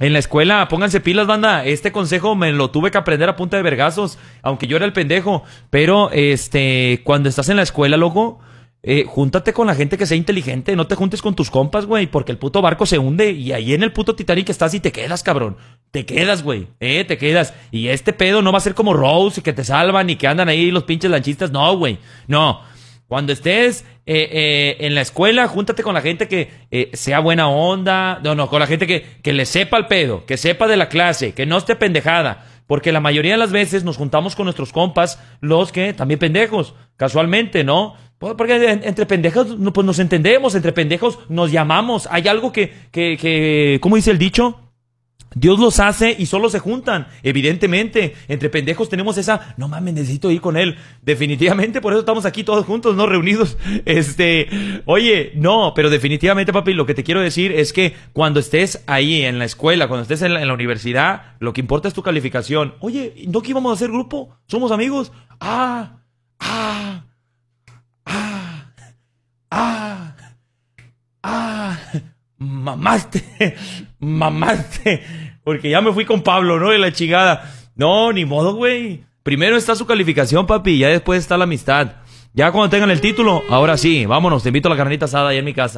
En la escuela, pónganse pilas, banda. Este consejo me lo tuve que aprender a punta de vergazos, aunque yo era el pendejo. Pero, este, cuando estás en la escuela, loco, eh, júntate con la gente que sea inteligente. No te juntes con tus compas, güey, porque el puto barco se hunde y ahí en el puto Titanic estás y te quedas, cabrón. Te quedas, güey. Eh, te quedas. Y este pedo no va a ser como Rose y que te salvan y que andan ahí los pinches lanchistas. No, güey. No. Cuando estés eh, eh, en la escuela, júntate con la gente que eh, sea buena onda. No, no, con la gente que, le sepa el pedo, que sepa de la clase, que no esté pendejada. Porque la mayoría de las veces nos juntamos con nuestros compas, los que también pendejos, casualmente, ¿no? Pues, porque entre pendejos pues nos entendemos, entre pendejos nos llamamos. Hay algo que, que, que ¿cómo dice el dicho? Dios los hace y solo se juntan, evidentemente. Entre pendejos tenemos esa, no mames, necesito ir con él. Definitivamente, por eso estamos aquí todos juntos, no reunidos. Este, oye, no, pero definitivamente, papi, lo que te quiero decir es que cuando estés ahí en la escuela, cuando estés en la, universidad, lo que importa es tu calificación. Oye, ¿no que íbamos a hacer grupo? ¿Somos amigos? Ah, ah. mamaste, mamaste, porque ya me fui con Pablo, ¿no? De la chingada. No, ni modo, güey. Primero está su calificación, papi, ya después está la amistad. Ya cuando tengan el título, ahora sí, vámonos, te invito a la carnita asada ahí en mi casa.